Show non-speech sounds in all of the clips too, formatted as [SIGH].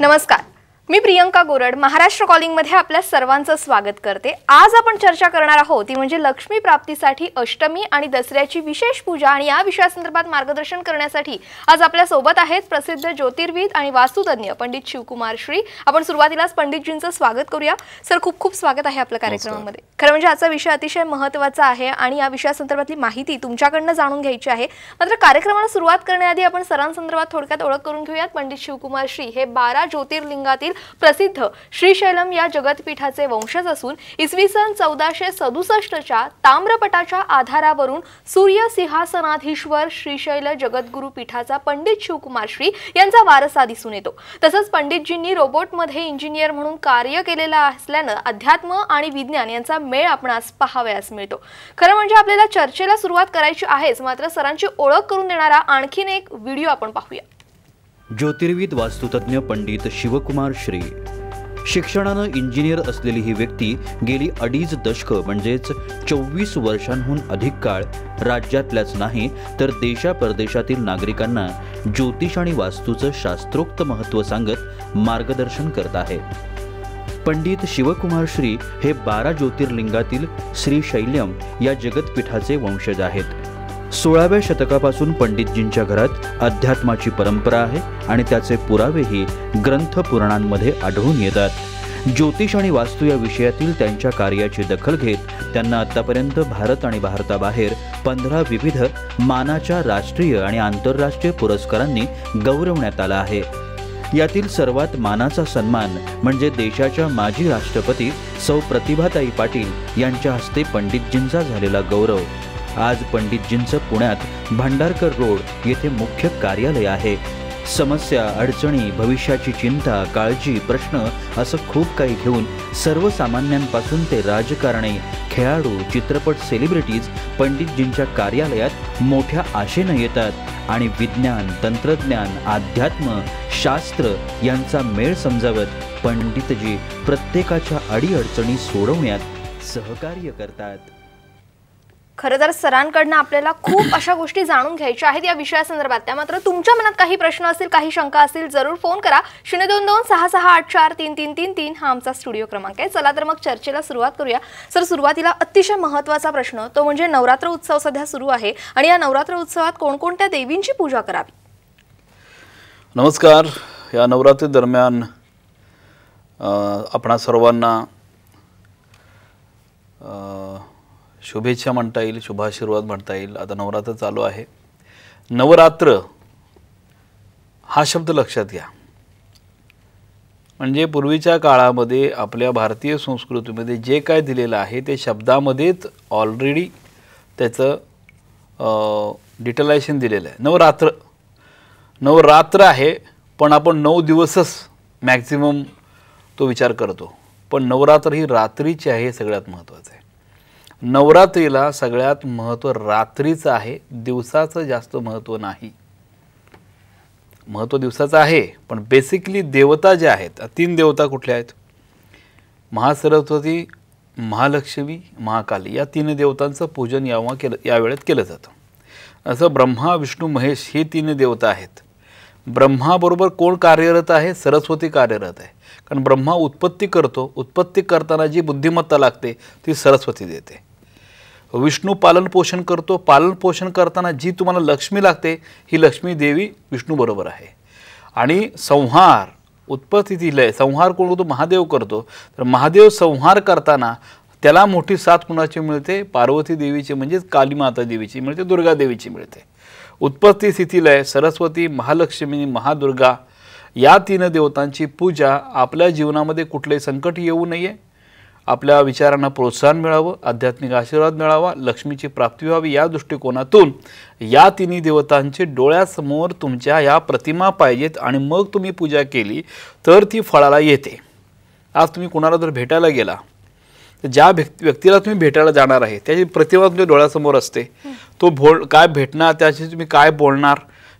नमस्कार मी प्रियंका गोरड महाराष्ट्र कॉलिंगमध्ये आपल्या सर्वांचं स्वागत करते आज आपण चर्चा करणार आहोत ती म्हणजे लक्ष्मी प्राप्तीसाठी अष्टमी आणि दसऱ्याची विशेष पूजा आणि या विषयासंदर्भात मार्गदर्शन करण्यासाठी आज आपल्या सोबत आहेत प्रसिद्ध ज्योतिर्विद आणि वास्तुतज्ञ पंडित शिवकुमार श्री आपण सुरुवातीलाच पंडितजींचं स्वागत करूया सर खूप खूप स्वागत आहे आपल्या कार्यक्रमामध्ये खरं म्हणजे आजचा विषय अतिशय महत्त्वाचा आहे आणि या विषयासंदर्भातली माहिती तुमच्याकडनं जाणून घ्यायची आहे मात्र कार्यक्रमाला सुरुवात करण्याआधी आपण सरांसंदर्भात थोडक्यात ओळख करून घेऊयात पंडित शिवकुमार श्री हे बारा ज्योतिर्लिंगातील प्रसिद्ध श्रीशैलम या जगतपीठाचे वंशज असून इसवी सन चौदाशे सदुसष्टच्या ताम्रपटाच्या आधारावरून सूर्य सिंहासनाधीश्वर श्रीशैल जगद्गुरु पीठाचा पंडित शिवकुमार श्री यांचा वारसा दिसून येतो तसंच पंडितजींनी रोबोटमध्ये इंजिनियर म्हणून कार्य केलेलं असल्यानं अध्यात्म आणि विज्ञान यांचा मेळ आपणास पाहावयास मिळतो खरं म्हणजे आपल्याला चर्चेला सुरुवात करायची आहेच मात्र सरांची ओळख करून देणारा आणखीन एक व्हिडिओ आपण पाहूया ज्योतिर्विद वास्तुतज्ञ पंडित शिवकुमार श्री शिक्षणानं इंजिनियर असलेली ही व्यक्ती गेली अडीच दशकं म्हणजेच चोवीस वर्षांहून अधिक काळ राज्यातल्याच नाही तर देशा परदेशातील नागरिकांना ज्योतिष आणि वास्तूचं शास्त्रोक्त महत्त्व सांगत मार्गदर्शन करत आहे पंडित शिवकुमार श्री हे बारा ज्योतिर्लिंगातील श्री शैल्यम या जगतपीठाचे वंशज आहेत सोळाव्या शतकापासून पंडितजींच्या घरात अध्यात्माची परंपरा आहे आणि त्याचे पुरावेही ग्रंथ पुराणांमध्ये आढळून येतात ज्योतिष आणि वास्तू या विषयातील त्यांच्या कार्याची दखल घेत त्यांना आतापर्यंत भारत आणि भारताबाहेर पंधरा विविध मानाच्या राष्ट्रीय आणि आंतरराष्ट्रीय पुरस्कारांनी गौरवण्यात आला आहे यातील सर्वात मानाचा सन्मान म्हणजे देशाच्या माजी राष्ट्रपती सौ प्रतिभाताई पाटील यांच्या हस्ते पंडितजींचा झालेला गौरव आज पंडितजींचं पुण्यात भांडारकर रोड येथे मुख्य कार्यालय आहे समस्या अडचणी भविष्याची चिंता काळजी प्रश्न असं खूप काही घेऊन सर्वसामान्यांपासून ते राजकारणी खेळाडू चित्रपट सेलिब्रिटीज पंडितजींच्या कार्यालयात मोठ्या आशेनं येतात आणि विज्ञान तंत्रज्ञान अध्यात्म शास्त्र यांचा मेळ समजावत पंडितजी प्रत्येकाच्या अडीअडचणी सोडवण्यात सहकार्य करतात खरं तर सरांकडनं आपल्याला खूप [COUGHS] अशा गोष्टी जाणून घ्यायच्या आहेत या विषयासंदर्भात त्या मात्र तुमच्या मनात काही प्रश्न असतील काही शंका असतील जरूर फोन करा शून्य दोन दोन सहा सहा आठ चार तीन तीन तीन तीन हा आमचा स्टुडिओ क्रमांक आहे चला तर मग चर्चेला सुरुवात करूया सर सुरुवातीला अतिशय महत्त्वाचा प्रश्न तो म्हणजे नवरात्र उत्सव सध्या सुरू आहे आणि या नवरात्र उत्सवात कोणकोणत्या देवींची पूजा करावी नमस्कार या नवरात्री दरम्यान आपणा सर्वांना शुभेच्छा म्हणता येईल शुभाशीर्वाद म्हणता येईल आता नवरात्र चालू आहे नवरात्र हा शब्द लक्षात घ्या म्हणजे पूर्वीच्या काळामध्ये आपल्या भारतीय संस्कृतीमध्ये जे काय दिलेलं आहे ते शब्दामध्येच ऑलरेडी त्याचं डिटेलायशन दिलेलं आहे नवरात्र नवरात्र आहे पण आपण नऊ दिवसच मॅक्झिमम तो विचार करतो पण नवरात्र ही रात्रीची आहे हे सगळ्यात महत्त्वाचं आहे नवरात्रीला सगळ्यात महत्त्व रात्रीचं आहे दिवसाचं जास्त महत्त्व नाही महत्त्व दिवसाचं आहे पण बेसिकली देवता ज्या आहेत तीन देवता कुठल्या आहेत महासरस्वती महालक्ष्मी महाकाली या तीन देवतांचं पूजन यावं केलं यावेळेत केलं जातं असं ब्रह्मा विष्णू महेश ही तीन देवता आहेत ब्रह्माबरोबर कोण कार्यरत आहे सरस्वती कार्यरत आहे कारण ब्रह्मा उत्पत्ती करतो उत्पत्ती करताना जी बुद्धिमत्ता लागते ती सरस्वती देते विष्णू पालनपोषण करतो पालनपोषण करताना जी तुम्हाला लक्ष्मी लागते ही लक्ष्मी देवी विष्णूबरोबर आहे आणि संहार उत्पत्ती लय संहार कोण करतो महादेव करतो तर महादेव संहार करताना त्याला मोठी साथ कुणाची मिळते पार्वती देवीची म्हणजेच कालीमाता देवीची मिळते दुर्गा देवीची मिळते उत्पत्ती आहे सरस्वती महालक्ष्मी महादुर्गा या तीन देवतांची पूजा आपल्या जीवनामध्ये कुठले संकट येऊ नये आपल्या विचारांना प्रोत्साहन मिळावं आध्यात्मिक आशीर्वाद मिळावा लक्ष्मीची प्राप्ती व्हावी या दृष्टिकोनातून या तिन्ही देवतांचे डोळ्यासमोर तुमच्या या प्रतिमा पाहिजेत आणि मग तुम्ही पूजा केली तर ती फळाला येते आज तुम्ही कोणाला जर भेटायला गेला तर ज्या व्यक्तीला तुम्ही भेटायला जाणार आहे त्याची प्रतिमा तुमच्या डोळ्यासमोर असते तो बोल काय भेटणार त्याशी तुम्ही काय बोलणार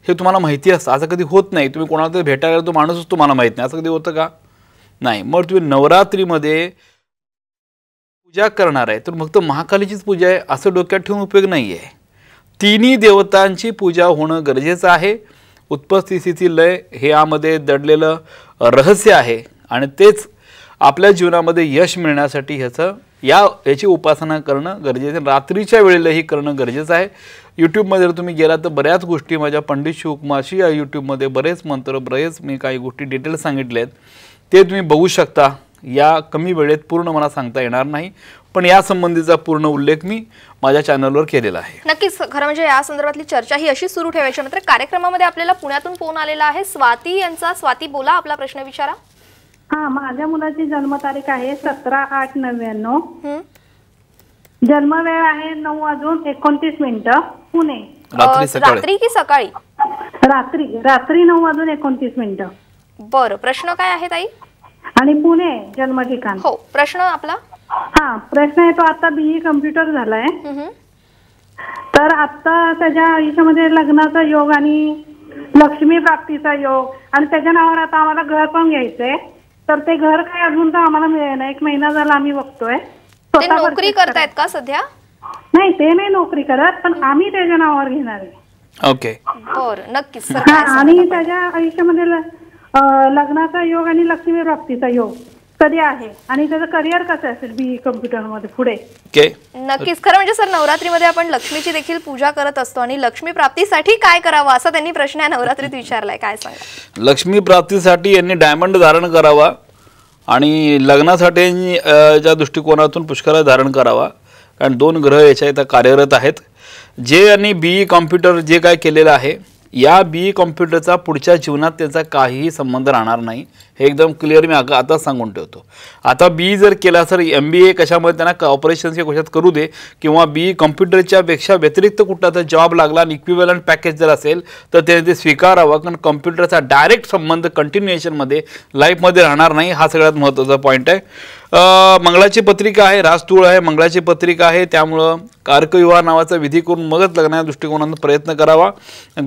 हे तुम्हाला माहिती असतं असं कधी होत नाही तुम्ही कोणाला तरी भेटायला तो माणूसच तुम्हाला माहीत नाही असं कधी होतं का नाही मग तुम्ही नवरात्रीमध्ये पूजा करणार आहे तर मग तो महाकालीचीच पूजा आहे असं डोक्यात ठेवून उपयोग नाही आहे तिन्ही देवतांची पूजा होणं गरजेचं आहे उत्पस्थितीची लय हे यामध्ये दडलेलं रहस्य आहे आणि तेच आपल्या जीवनामध्ये यश मिळण्यासाठी ह्याचं या याची उपासना करणं गरजेचं रात्रीच्या वेळेलाही करणं गरजेचं आहे यूट्यूबमध्ये जर तुम्ही गेला तर बऱ्याच गोष्टी माझ्या पंडित शिवकुमारशी या यूट्यूबमध्ये बरेच मंत्र बरेच मी काही गोष्टी डिटेल्स सांगितले आहेत ते तुम्ही बघू शकता या कमी वेळेत पूर्ण मला सांगता येणार नाही पण या संबंधीचा पूर्ण उल्लेख मी माझ्या चॅनलवर केलेला आहे नक्कीच खरं म्हणजे या संदर्भातली चर्चा ही अशी सुरू ठेवायची मात्र कार्यक्रमामध्ये आपल्याला पुण्यातून फोन आलेला आहे स्वाती यांचा स्वाती बोला आपला प्रश्न विचारा हा माझ्या मुलाची जन्मतारीख आहे सतरा आठ नव्याण्णव वेळ आहे नऊ वाजून एकोणतीस मिनिट पुणे रात्री की सकाळी रात्री रात्री नऊ वाजून एकोणतीस मिनिट बरं प्रश्न काय आहे ताई आणि पुणे ठिकाण हो प्रश्न आपला हा प्रश्न आहे तो आता बीई कम्प्युटर e झालाय तर आता त्याच्या आयुष्यामध्ये लग्नाचा योग आणि लक्ष्मी प्राप्तीचा योग आणि त्याच्या नावावर आता आम्हाला घर पण घ्यायचंय तर ते घर काय अजून तर आम्हाला मिळेल एक महिना झाला आम्ही बघतोय स्वतः नोकरी करतायत का सध्या नाही ते नाही नोकरी करत पण आम्ही त्याच्या नावावर घेणार आहे ओके नक्कीच आणि त्याच्या आयुष्यामध्ये लग्नाचा योग आणि लक्ष्मी प्राप्तीचा योग कधी आहे आणि त्याचं करिअर कसं असेल बी कम्प्युटर मध्ये पुढे नक्कीच खरं म्हणजे सर नवरात्रीमध्ये आपण लक्ष्मीची देखील पूजा करत असतो आणि लक्ष्मी प्राप्तीसाठी काय करावं असा त्यांनी प्रश्न आहे नवरात्रीत विचारलाय काय सांगा लक्ष्मी प्राप्तीसाठी यांनी डायमंड धारण करावा आणि लग्नासाठी ज्या दृष्टिकोनातून पुष्कळ धारण करावा कारण दोन ग्रह याच्या इथं कार्यरत आहेत जे आणि बी ई कॉम्प्युटर जे काय केलेलं आहे या बी कॉम्प्युटरचा e पुढच्या जीवनात त्याचा काहीही संबंध राहणार नाही हे एकदम क्लिअर मी आग आता सांगून ठेवतो आता बी जर केला तर एम बी ए कशामध्ये त्यांना क ऑपरेशन्सच्या कशात करू दे किंवा बी कम्प्युटरच्या पेक्षा व्यतिरिक्त कुठला तर जॉब लागला आणि इक्विवलंट पॅकेज जर असेल तर त्याने ते स्वीकारावं कारण कम्प्युटरचा डायरेक्ट संबंध कंटिन्युएशनमध्ये लाईफमध्ये राहणार नाही हा सगळ्यात महत्त्वाचा पॉईंट आहे मंगळाची पत्रिका आहे राजतूळ आहे मंगळाची पत्रिका आहे त्यामुळं कारकविवाह नावाचा विधी करून मगच लग्नाच्या दृष्टिकोनातून प्रयत्न करावा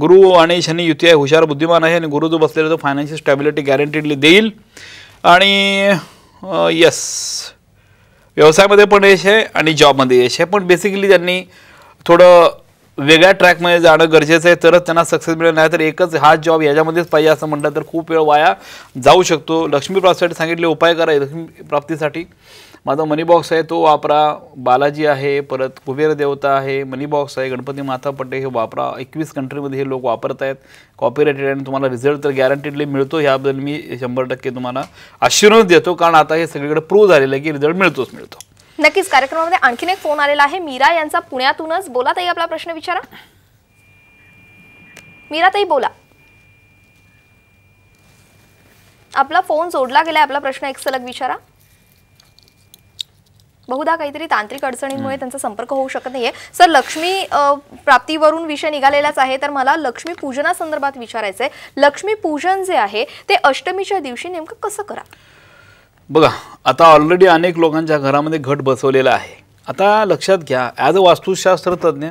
गुरु आणि शनी युती आहे हुशार बुद्धिमान आहे आणि गुरु जो बसलेला तो फायनान्शियल स्टॅबिलिटी गॅरंटीडली देईल येईल आणि यस व्यवसायामध्ये पण यश आहे आणि जॉबमध्ये यश आहे पण बेसिकली त्यांनी थोडं वेगळ्या ट्रॅकमध्ये जाणं गरजेचं आहे तरच त्यांना सक्सेस मिळेल नाही तर एकच हा जॉब याच्यामध्येच पाहिजे असं म्हटलं तर खूप वेळ वाया जाऊ शकतो लक्ष्मी सांगितले उपाय करा लक्ष्मी प्राप्तीसाठी माझा मनी बॉक्स आहे तो वापरा बालाजी आहे परत कुबेर देवता आहे मनी बॉक्स आहे गणपती माथा पटे हे वापरा एकवीस कंट्रीमध्ये हे लोक वापरत आहेत कॉपीरायटेड आणि तुम्हाला रिझल्ट तर गॅरंटीडली मिळतो ह्याबद्दल मी शंभर टक्के तुम्हाला आशीर्वाद देतो कारण आता हे सगळीकडे प्रूव्ह झालेलं आहे की रिझल्ट मिळतोच मिळतो नक्कीच कार्यक्रमामध्ये आणखीन एक फोन आलेला आहे मीरा यांचा पुण्यातूनच बोला ताई आपला प्रश्न विचारा मीरा ताई बोला आपला फोन जोडला गेलाय आपला प्रश्न एक सलग विचारा बहुदा काहीतरी तांत्रिक अडचणींमुळे त्यांचा संपर्क होऊ शकत नाहीये सर लक्ष्मी प्राप्तीवरून विषय निघालेलाच आहे तर मला लक्ष्मी पूजना संदर्भात विचारायचंय लक्ष्मी पूजन जे आहे ते अष्टमीच्या दिवशी नेमकं कसं करा बघा आता ऑलरेडी अनेक लोकांच्या घरामध्ये घट बसवलेला आहे आता लक्षात घ्या ॲज अ वास्तुशास्त्र तज्ज्ञ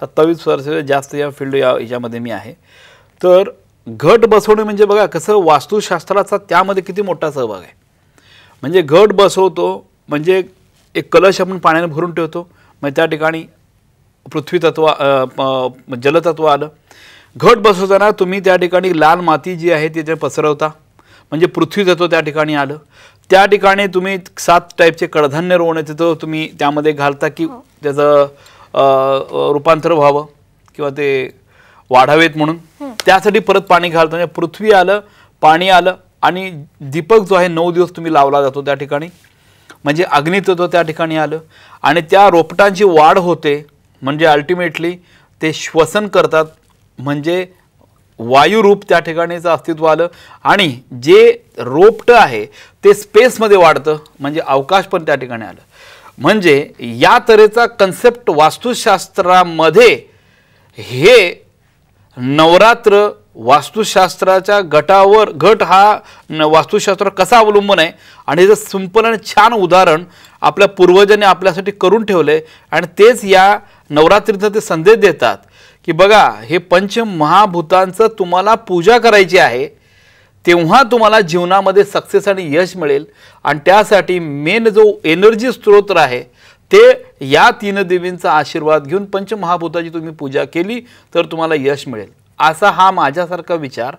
सत्तावीस वर्ष जास्त या फील्ड या याच्यामध्ये मी आहे तर घट बसवणे म्हणजे बघा कसं वास्तुशास्त्राचा त्यामध्ये किती मोठा सहभाग आहे म्हणजे घट बसवतो म्हणजे एक कलश आपण पाण्याने भरून ठेवतो मग त्या ठिकाणी पृथ्वी तत्व जलतत्व आलं घट बसवताना तुम्ही त्या ठिकाणी लाल माती जी आहे तिथे पसरवता म्हणजे पृथ्वी तत्व त्या ठिकाणी आलं त्या ठिकाणी तुम्ही सात टाईपचे कडधान्य रोवण तिथं तुम्ही त्यामध्ये घालता की हो. त्याचं रूपांतर व्हावं किंवा ते वाढावेत म्हणून त्यासाठी परत पाणी घालता म्हणजे पृथ्वी आलं पाणी आलं आणि दीपक जो आहे नऊ दिवस तुम्ही लावला जातो त्या ठिकाणी म्हणजे अग्नितत्व त्या ठिकाणी आलं आणि त्या रोपटांची वाढ होते म्हणजे अल्टिमेटली ते श्वसन करतात म्हणजे वायुरूप त्या ठिकाणीचं अस्तित्व आलं आणि जे रोपटं आहे ते स्पेसमध्ये वाढतं म्हणजे अवकाश पण त्या ठिकाणी आलं म्हणजे या तऱ्हेचा कन्सेप्ट वास्तुशास्त्रामध्ये हे नवरात्र वास्तुशास्त्राच्या गटावर गट हा वास्तुशास्त्र कसा अवलंबून आहे आणि जर सिंपल आणि छान उदाहरण आपल्या पूर्वजांनी आपल्यासाठी करून ठेवले आणि तेच या नवरात्रीचा ते संदेश देतात की बघा हे पंचमहाभूतांचं तुम्हाला पूजा करायची आहे तेव्हा तुम्हाला जीवनामध्ये सक्सेस आणि यश मिळेल आणि त्यासाठी मेन जो एनर्जी स्त्रोत्र आहे ते या तीन देवींचा आशीर्वाद घेऊन पंचमहाभूताची तुम्ही पूजा केली तर तुम्हाला यश मिळेल असा हा माझ्यासारखा विचार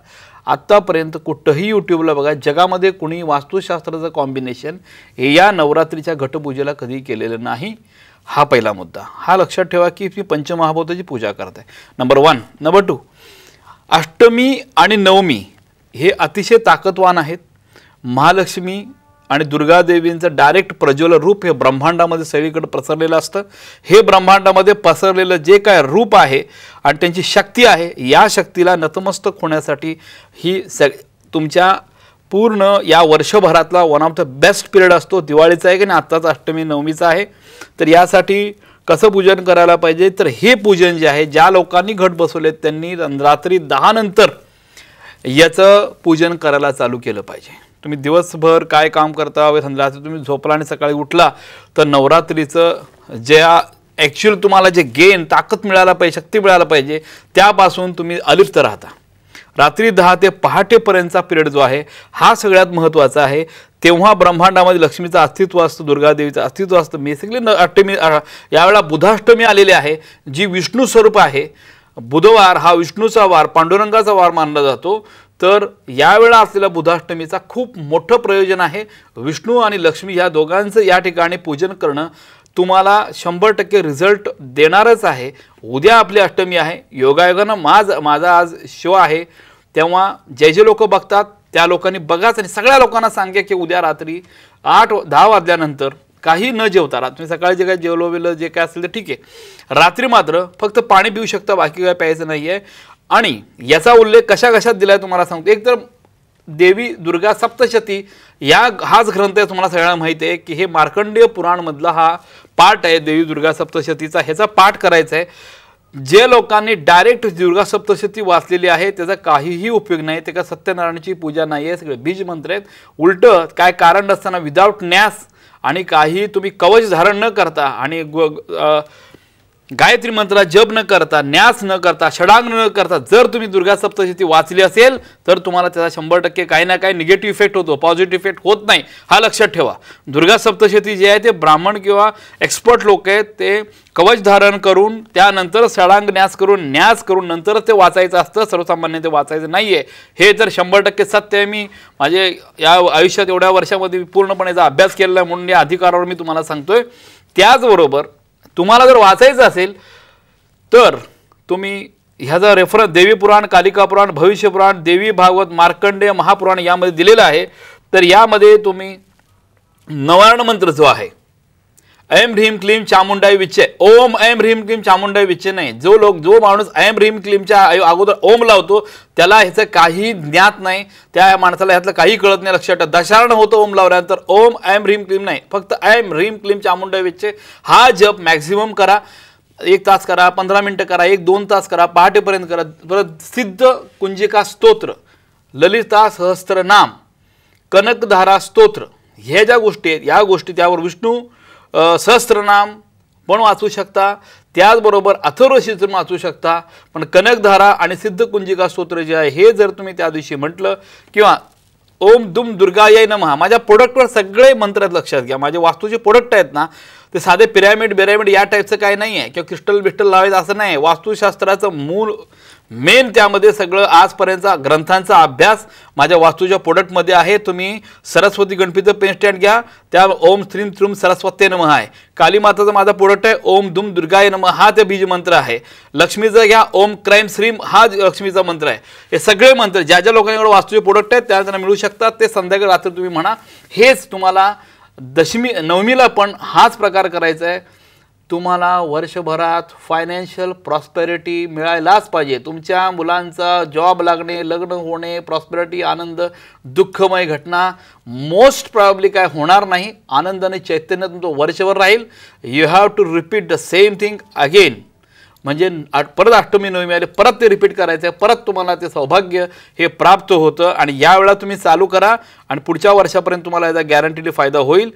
आत्तापर्यंत कुठंही यूट्यूबला बघा जगामध्ये कुणी वास्तुशास्त्राचं कॉम्बिनेशन हे या नवरात्रीच्या घटपूजेला कधी केलेलं नाही हा पहिला मुद्दा हा लक्षात ठेवा की मी पंचमहाभूताची पूजा करत आहे नंबर वन नंबर टू अष्टमी आणि नवमी हे अतिशय ताकदवान आहेत महालक्ष्मी आणि दुर्गादेवींचं डायरेक्ट प्रज्वल रूप हे ब्रह्मांडामध्ये सगळीकडे पसरलेलं असतं हे ब्रह्मांडामध्ये पसरलेलं जे काय रूप आहे आणि त्यांची शक्ती आहे या शक्तीला नतमस्तक होण्यासाठी ही सग तुमच्या पूर्ण या वर्षभरातला one of the best period असतो दिवाळीचा आहे की नाही आत्ताच अष्टमी नवमीचा आहे तर यासाठी कसं पूजन करायला पाहिजे तर हे पूजन जे आहे ज्या लोकांनी घट बसवले त्यांनी रात्री दहानंतर याचं पूजन करायला चालू केलं पाहिजे तुम्ही दिवसभर काय काम करता असं तुम्ही झोपला आणि सकाळी उठला तर नवरात्रीचं ज्या ॲक्च्युअल तुम्हाला जे गेन ताकद मिळायला पाहिजे शक्ती मिळायला पाहिजे त्यापासून तुम्ही अलिप्त राहता रात्री दहा ते पहाटेपर्यंतचा पिरियड जो आहे हा सगळ्यात महत्त्वाचा आहे तेव्हा ब्रह्मांडामध्ये लक्ष्मीचं अस्तित्व असतं दुर्गादेवीचं अस्तित्व असतं बेसिकली न अष्टमी यावेळा बुधाष्टमी आलेली आहे जी विष्णू स्वरूप आहे बुधवार हा विष्णूचा वार पांडुरंगाचा वार मानला जातो तर यावेळा असलेला बुधाष्टमीचा खूप मोठं प्रयोजन आहे विष्णू आणि लक्ष्मी ह्या दोघांचं या ठिकाणी पूजन करणं तुम्हाला शंभर टक्के रिझल्ट देणारच आहे उद्या आपली अष्टमी आहे योगायोगानं माझ माझा आज शो आहे तेव्हा जे जे लोक बघतात त्या लोकांनी बघाच आणि सगळ्या लोकांना सांगा की उद्या रात्री आठ दहा वाजल्यानंतर काही न जेवता रात्री सकाळी जे काही जेवलो वेलं जे काय असेल ते ठीक आहे रात्री मात्र फक्त पाणी पिऊ शकता बाकी काय प्यायचं नाही आहे आणि याचा उल्लेख कशा कशात दिला आहे तुम्हाला सांगतो एक तर देवी दुर्गा सप्तशती या हाच ग्रंथ आहे तुम्हाला सगळ्यांना माहीत आहे की हे मार्कंडीय पुराणमधला हा पाठ आहे देवी दुर्गा सप्तशतीचा ह्याचा पाठ करायचा आहे जे लोकांनी डायरेक्ट दुर्गा सप्तशती वाचलेली आहे त्याचा काहीही उपयोग नाही ते का सत्यनारायणाची पूजा नाही आहे सगळे मंत्र आहेत उलटं काय कारण नसताना विदाऊट न्यास आणि काही तुम्ही कवच धारण न करता आणि गायत्री मंत्रा जप न करता न्यास न करता षडांग न करता जर तुम्ही दुर्गा सप्तशती वाचली असेल तर तुम्हाला त्याचा शंभर टक्के काही ना काही निगेटिव्ह इफेक्ट होतो पॉझिटिव्ह इफेक्ट होत नाही हा लक्षात ठेवा दुर्गा सप्तशती जे आहे ते ब्राह्मण किंवा एक्सपर्ट लोक आहेत ते कवच धारण करून त्यानंतर षडांग न्यास करून न्यास करून नंतरच ते वाचायचं असतं सर्वसामान्य ते वाचायचं नाही आहे हे तर शंभर टक्के सत्य आहे मी माझे या आयुष्यात एवढ्या वर्षामध्ये पूर्णपणेचा अभ्यास केलेला आहे म्हणून या अधिकारावर मी तुम्हाला सांगतोय त्याचबरोबर तुम्हाला जर वाचायचं असेल तर तुम्ही ह्याचा रेफरन्स देवी पुराण कालिका पुराण भविष्यपुराण देवी भागवत मार्कंडेय महापुराण यामध्ये दिलेलं आहे तर यामध्ये तुम्ही नवारण मंत्र जो आहे ऐम ह्रीम क्लीम चामुंडाई विच्छे ओम ऐम ह्रीम क्लीम चामुंडाई विच्छे नाही जो लोक जो माणूस ऐम ह्रीम क्लीमच्या अगोदर ओम लावतो त्याला ह्याचं काही ज्ञात नाही त्या माणसाला ह्यातलं काही कळत नाही लक्षात दशारण होतं ओम लावल्यानंतर ओम ऐम ह्रीम क्लीम नाही फक्त ऐम ह्रीम क्लीम चामुंडाई विच्छे हा जप मॅक्झिमम करा एक तास करा पंधरा मिनटं करा एक दोन तास करा पहाटेपर्यंत करा परत सिद्ध कुंजिका स्तोत्र ललिता सहस्त्रनाम कनकधारा स्तोत्र ह्या ज्या गोष्टी आहेत या गोष्टी त्यावर विष्णू सहस्त्रनाम पण वाचू शकता त्याचबरोबर अथर्वशीर्षण वाचू शकता पण कनकधारा आणि सिद्धकुंजिका स्तोत्र जे आहे हे जर तुम्ही त्या दिवशी म्हटलं किंवा ओम दुम दुर्गाय नमहा माझ्या प्रोडक्टवर सगळे मंत्रात लक्षात घ्या माझे वास्तूचे प्रोडक्ट आहेत ना ते साधे पिरॅमिड बिरॅमिड या टाईपचं काही नाही आहे किंवा क्रिस्टल बिस्टल लावायचं असं नाही आहे वास्तुशास्त्राचं मूल मेन त्यामध्ये सगळं आजपर्यंतचा ग्रंथांचा अभ्यास माझ्या वास्तूच्या प्रोडक्टमध्ये आहे तुम्ही सरस्वती गणपतीचं पेन स्टँड घ्या त्या ओम श्रीम त्रुम सरस्वते नम आहे काली माताचा माझा प्रोडक्ट आहे ओम दुम दुर्गाय नम हा ते मंत्र आहे लक्ष्मीचं घ्या ओम क्राईम श्रीम हा लक्ष्मीचा मंत्र आहे हे सगळे मंत्र ज्या ज्या लोकांकडे वास्तूचे प्रोडक्ट आहेत त्या त्यांना मिळू शकतात ते संध्याकाळ रात्री तुम्ही म्हणा हेच तुम्हाला दशमी नवमीला पण हाच प्रकार करायचा आहे तुम्हाला वर्षभरात फायनान्शियल प्रॉस्पेरिटी मिळायलाच पाहिजे तुमच्या मुलांचा जॉब लागणे लग्न होणे प्रॉस्पेरिटी आनंद दुःखमय घटना मोस्ट प्रॉब्ली काय होणार नाही आनंद आणि चैतन्य तुमचं वर्षभर राहील you have to repeat the same thing again म्हणजे परत अष्टमी नवमी आले परत ते रिपीट करायचं आहे परत तुम्हाला ते सौभाग्य हे प्राप्त होतं आणि यावेळा तुम्ही चालू करा आणि पुढच्या वर्षापर्यंत तुम्हाला याचा गॅरंटीली फायदा होईल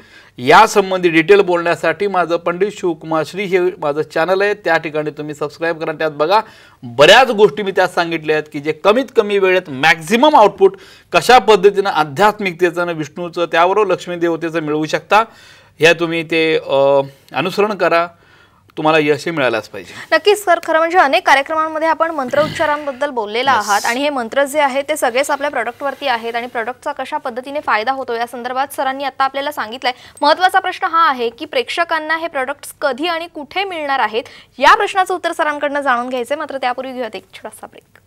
यासंबंधी डिटेल बोलण्यासाठी माझं पंडित शिवकुमार श्री हे माझं चॅनल आहे त्या ठिकाणी तुम्ही सबस्क्राईब करा त्यात बघा बऱ्याच गोष्टी मी त्यात सांगितल्या आहेत की जे कमीत कमी वेळेत मॅक्झिमम आउटपुट कशा पद्धतीनं आध्यात्मिकतेचं आणि विष्णूचं त्यावर लक्ष्मी देवतेचं मिळवू शकता हे तुम्ही ते अनुसरण करा तुम्हाला यश मिळालाच पाहिजे नक्कीच सर खरं म्हणजे अनेक कार्यक्रमांमध्ये आपण मंत्र उच्चारांबद्दल बोललेला आहात आणि हे मंत्र जे आहे ते सगळेच आपल्या प्रोडक्टवरती आहेत आणि प्रोडक्टचा कशा पद्धतीने फायदा होतो या संदर्भात सरांनी आता आपल्याला सांगितलंय महत्वाचा प्रश्न हा आहे की प्रेक्षकांना हे प्रोडक्ट कधी आणि कुठे मिळणार आहेत या प्रश्नाचं उत्तर सरांकडनं जाणून घ्यायचंय मात्र त्यापूर्वी घेऊयात एक छोटासा ब्रेक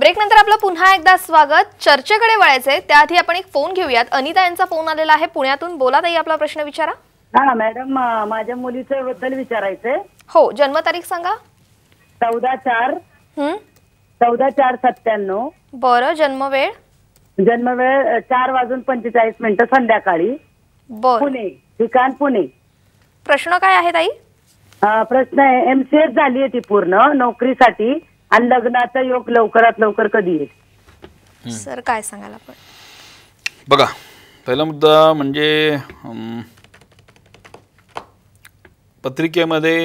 ब्रेक नंतर आपलं पुन्हा एकदा स्वागत चर्चेकडे वळायचंय त्याआधी आपण एक फोन घेऊयात अनिता यांचा फोन आलेला आहे पुण्यातून बोला ताई आपला प्रश्न विचारा हा मॅडम माझ्या मुलीचं बद्दल विचारायचंय हो जन्मतारीख सांगा चौदा चार चौदा चार सत्त्याण्णव बरं जन्मवेळ जन्मवेळ चार वाजून पंचेचाळीस मिनिट संध्याकाळी बर पुणे ठिकाण पुणे प्रश्न काय आहे ताई प्रश्न आहे एमसीएस झाली आहे ती पूर्ण नोकरीसाठी आणि लग्नाचा योग लवकरात लवकर कधी येईल सर काय सांगाल आपण बघा पहिला मुद्दा म्हणजे पत्रिकेमध्ये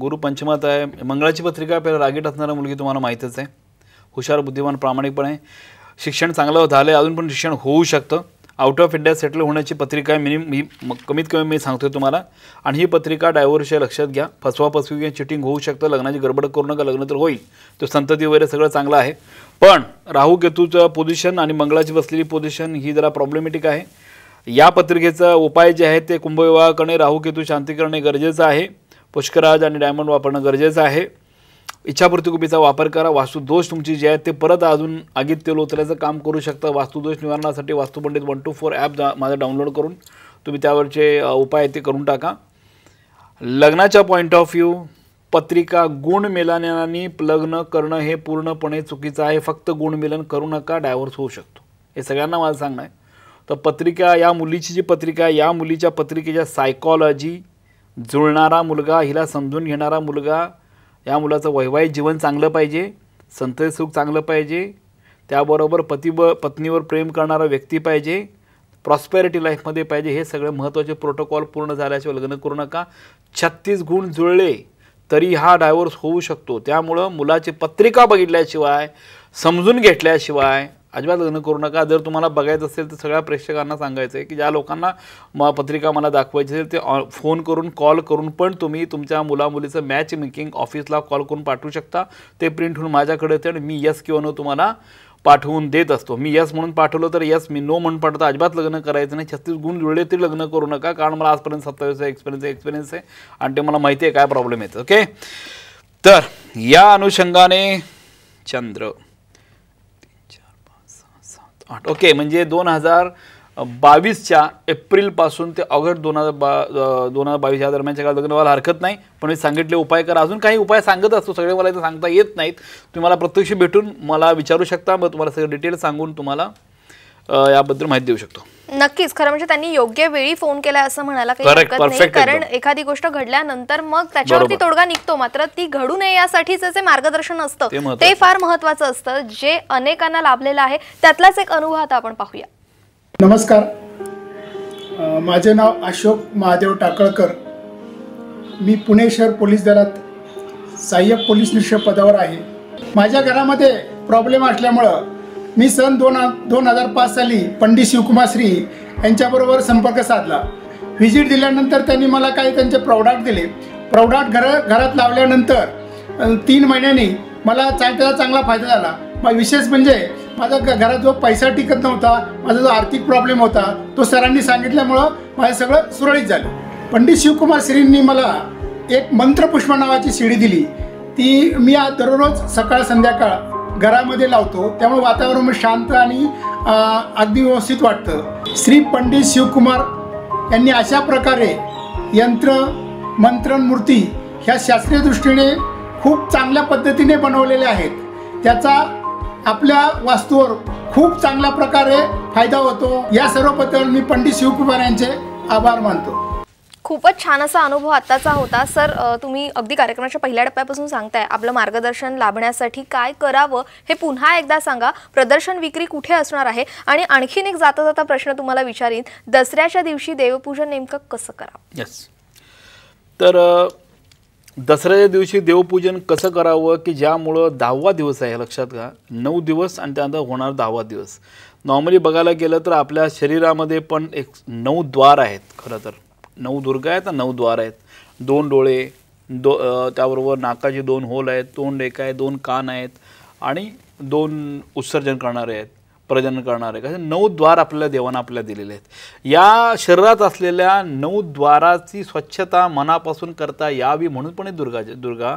गुरुपंचमात आहे मंगळाची पत्रिका पहिला रागीट असणारा मुलगी तुम्हाला माहितच आहे हुशार बुद्धिमान प्रामाणिकपणे शिक्षण चांगलं झालं आहे अजून पण शिक्षण होऊ शकतं आउट ऑफ इंडिया सेटल होण्याची पत्रिका आहे मिनिम ही कमीत कमी मी सांगतोय तुम्हाला आणि ही पत्रिका डायव्हर्स लक्षात घ्या फसवा फसवी किंवा चिटिंग होऊ शकतं लग्नाची गडबड करू नका लग्न तर होईल तो संतती वगैरे सगळं चांगलं आहे पण राहू केतूचं पोझिशन आणि मंगळाची बसलेली पोझिशन ही जरा प्रॉब्लेमॅटिक आहे या पत्रिकेचा उपाय जे आहे ते कुंभविवाह करणे राहू केतू शांती करणे गरजेचं आहे पुष्कराज आणि डायमंड वापरणं गरजेचं आहे इच्छापूर्ती कुपीचा वापर करा वास्तुदोष तुमची जे आहेत ते परत अजून आगीत तेल उतरल्याचं काम करू शकता वास्तुदोष निवारणासाठी वास्तुपंडित वन टू फोर ॲप माझं डाउनलोड करून तुम्ही त्यावरचे उपाय ते करून टाका लग्नाच्या पॉईंट ऑफ व्ह्यू पत्रिका गुण मिलनाने लग्न करणं हे पूर्णपणे चुकीचं आहे फक्त गुण मिलन करू नका डायव्हर्स होऊ शकतो हे सगळ्यांना माझं सांगणं आहे तर पत्रिका या मुलीची जी पत्रिका आहे या मुलीच्या पत्रिकेच्या सायकॉलॉजी जुळणारा मुलगा हिला समजून घेणारा मुलगा या मुलाचं वैवाहिक जीवन चांगलं पाहिजे संतय सुख चांगलं पाहिजे त्याबरोबर पती पत्नीवर प्रेम करणारा व्यक्ती पाहिजे प्रॉस्पेरिटी लाईफमध्ये पाहिजे हे सगळे महत्त्वाचे प्रोटोकॉल पूर्ण झाल्याशिवाय लग्न करू नका छत्तीस गुण जुळले तरी हा डायव्होर्स होऊ शकतो त्यामुळं मुलाची पत्रिका बघितल्याशिवाय समजून घेतल्याशिवाय अजिबात लग्न करू नका जर तुम्हाला बघायचं असेल तर सगळ्या प्रेक्षकांना सांगायचं आहे की ज्या लोकांना म पत्रिका मला दाखवायची असेल ते फोन करून कॉल करून पण तुम्ही तुमच्या मुलामुलीचं मॅच मेकिंग ऑफिसला कॉल करून पाठवू शकता ते प्रिंट होऊन माझ्याकडे येते आणि मी यस किंवा नो तुम्हाला पाठवून देत असतो मी यस म्हणून पाठवलं तर यस मी नो म्हणून पाठवतो अजिबात लग्न करायचं नाही छत्तीस गुण जुळले तरी लग्न करू नका कारण मला आजपर्यंत सत्तावीसचा एक्सपिरियन्स आहे एक्सपिरियन्स आहे आणि ते मला माहिती आहे काय प्रॉब्लेम येतं ओके तर या अनुषंगाने चंद्र आठ ओके म्हणजे दोन हजार बावीसच्या एप्रिलपासून ते ऑगस्ट दोन हजार बा दोन हजार बावीस या दरम्यानच्या काळात लग्न हरकत नाही पण मी सांगितले उपाय करा अजून काही उपाय सांगत असतो सगळे मला इथं सांगता येत नाहीत तुम्ही मला प्रत्यक्ष भेटून मला विचारू शकता मग तुम्हाला सगळे डिटेल सांगून तुम्हाला याबद्दल माहिती देऊ शकतो नक्कीच खरं म्हणजे त्यांनी योग्य वेळी फोन केला असं म्हणायला काही हरकत नाही कारण एखादी गोष्ट घडल्यानंतर मग त्याच्यावरती तोडगा निघतो मात्र ती घडू नये यासाठीच जे मार्गदर्शन असतं ते फार महत्वाचं असतं जे अनेकांना लाभलेलं आहे त्यातलाच एक अनुभव आता आपण पाहूया नमस्कार माझे नाव अशोक महादेव टाकळकर मी पुणे शहर पोलीस दलात सहाय्यक पोलीस निरीक्षक पदावर आहे माझ्या घरामध्ये प्रॉब्लेम असल्यामुळं मी सन दोन दोन हजार पाच साली पंडित शिवकुमार श्री यांच्याबरोबर संपर्क साधला व्हिजिट दिल्यानंतर त्यांनी मला काही त्यांचे प्रौडाट दिले प्रौडाट घर घरात लावल्यानंतर तीन महिन्यांनी मला त्याचा चांगला फायदा झाला विशेष म्हणजे माझा घरात जो पैसा टिकत नव्हता माझा जो आर्थिक प्रॉब्लेम होता तो सरांनी सांगितल्यामुळं माझं सगळं सुरळीत झालं पंडित शिवकुमार श्रींनी मला एक मंत्रपुष्प नावाची शिडी दिली ती मी आज दररोज सकाळ संध्याकाळ घरामध्ये लावतो त्यामुळे वातावरण शांत आणि अगदी व्यवस्थित वाटतं श्री पंडित शिवकुमार यांनी अशा प्रकारे यंत्र मंत्रण मूर्ती ह्या शास्त्रीय दृष्टीने खूप चांगल्या पद्धतीने बनवलेल्या आहेत त्याचा आपल्या वास्तूवर खूप चांगल्या प्रकारे फायदा होतो या सर्व पद्धतीवर मी पंडित शिवकुमार यांचे आभार मानतो खूपच छान असा अनुभव आत्ताचा होता सर तुम्ही अगदी कार्यक्रमाच्या पहिल्या टप्प्यापासून सांगताय आपलं मार्गदर्शन लाभण्यासाठी काय करावं हे पुन्हा एकदा सांगा प्रदर्शन विक्री कुठे असणार आहे आणि आणखीन एक जाता जाता प्रश्न तुम्हाला विचारीन दसऱ्याच्या दिवशी देवपूजन नेमकं कसं करा यस तर दसऱ्याच्या दिवशी देवपूजन कसं करावं की ज्यामुळं दहावा दिवस आहे लक्षात घ्या नऊ दिवस आणि त्यानंतर होणार दहावा दिवस नॉर्मली बघायला गेलं तर आपल्या शरीरामध्ये पण एक नऊ द्वार आहेत खरं तर नऊ दुर्गा आहेत नऊ द्वार आहेत दोन डोळे दो त्याबरोबर नाकाचे दोन होल आहेत तोंड एक आहे दोन कान आहेत आणि दोन उत्सर्जन करणारे आहेत प्रजनन करणारे कसे नऊ द्वार आपल्या देवानं आपल्याला दिलेले आहेत या शरीरात असलेल्या नऊ द्वाराची स्वच्छता मनापासून करता यावी म्हणून पण दुर्गा दुर्गा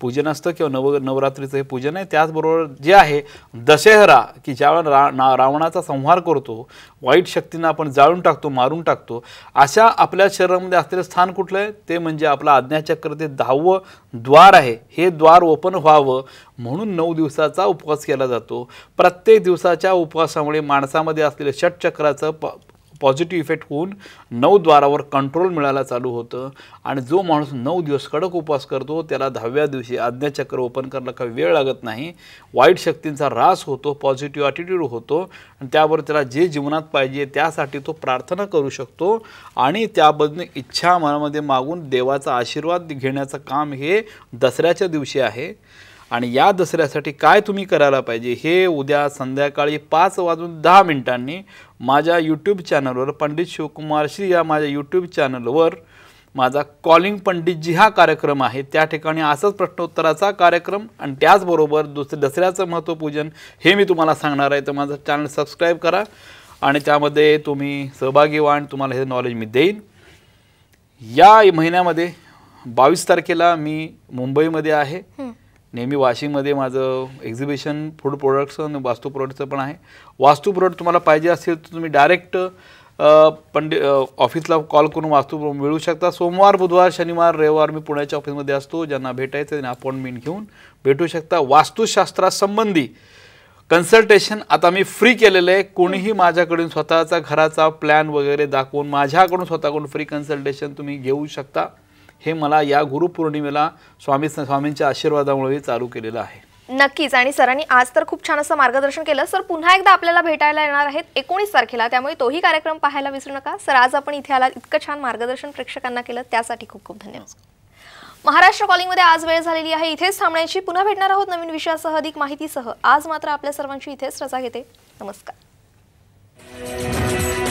पूजन असतं किंवा नव नवरात्रीचं हे पूजन आहे त्याचबरोबर जे आहे दशहरा की ज्यावेळेला रा ना रावणाचा संहार करतो वाईट शक्तींना आपण जाळून टाकतो मारून टाकतो अशा आपल्या शरीरामध्ये असलेलं स्थान कुठलं आहे ते म्हणजे आपलं आज्ञाचक्र ते दहावं द्वार आहे हे द्वार ओपन व्हावं म्हणून नऊ दिवसाचा उपवास केला जातो प्रत्येक दिवसाच्या उपवासामुळे माणसामध्ये असलेलं षटचक्राचं प पॉझिटिव्ह इफेक्ट होऊन नऊ द्वारावर कंट्रोल मिळायला चालू होतं आणि जो माणूस नऊ दिवस कडक उपवास करतो त्याला दहाव्या दिवशी आज्ञाचक्र ओपन करायला काही वेळ लागत नाही वाईट शक्तींचा रास होतो पॉझिटिव्ह ॲटिट्यूड होतो आणि त्यावर त्याला जे जीवनात पाहिजे त्यासाठी तो प्रार्थना करू शकतो आणि त्याबद्दल इच्छा मनामध्ये मागून देवाचा आशीर्वाद घेण्याचं काम हे दसऱ्याच्या दिवशी आहे आणि या दसऱ्यासाठी काय तुम्ही करायला पाहिजे हे उद्या संध्याकाळी पाच वाजून दहा मिनिटांनी माझ्या यूट्यूब चॅनलवर पंडित शिवकुमार श्री या माझ्या यूट्यूब चॅनलवर माझा कॉलिंग पंडितजी हा कार्यक्रम आहे त्या ठिकाणी असाच प्रश्नोत्तराचा कार्यक्रम आणि त्याचबरोबर दुसरे दसऱ्याचं महत्त्वपूजन हे मी तुम्हाला सांगणार आहे तर माझं चॅनल सबस्क्राईब करा आणि त्यामध्ये तुम्ही सहभागी व्हा आणि तुम्हाला हे नॉलेज मी देईन या महिन्यामध्ये बावीस तारखेला मी मुंबईमध्ये आहे नेहमी वाशिममध्ये माझं एक्झिबिशन फूड प्रोडक्टचं वास्तू प्रोडक्टचं पण आहे वास्तू प्रोडक्ट तुम्हाला पाहिजे असेल तर तुम्ही डायरेक्ट पंडित ऑफिसला कॉल करून वास्तू मिळू शकता सोमवार बुधवार शनिवार रविवार मी पुण्याच्या ऑफिसमध्ये असतो ज्यांना भेटायचं त्यांना अपॉइंटमेंट घेऊन भेटू शकता वास्तुशास्त्रासंबंधी कन्सल्टेशन आता मी फ्री केलेलं आहे कोणीही माझ्याकडून स्वतःचा घराचा प्लॅन वगैरे दाखवून माझ्याकडून स्वतःकडून फ्री कन्सल्टेशन तुम्ही घेऊ शकता हे मला या गुरुपौर्णिमेला स्वामी स्वामींच्या आशीर्वादामुळे चालू केलेलं आहे नक्कीच आणि सरांनी आज तर खूप छान असं मार्गदर्शन केलं सर पुन्हा एकदा आपल्याला भेटायला येणार आहेत एकोणीस तारखेला त्यामुळे तोही कार्यक्रम पाहायला विसरू नका सर आज आपण इथे आला इतकं छान मार्गदर्शन प्रेक्षकांना केलं त्यासाठी खूप खूप धन्यवाद महाराष्ट्र कॉलिंगमध्ये आज वेळ झालेली आहे इथेच थांबण्याची पुन्हा भेटणार आहोत नवीन विषयासह अधिक माहितीसह आज मात्र आपल्या सर्वांची इथेच रजा घेते नमस्कार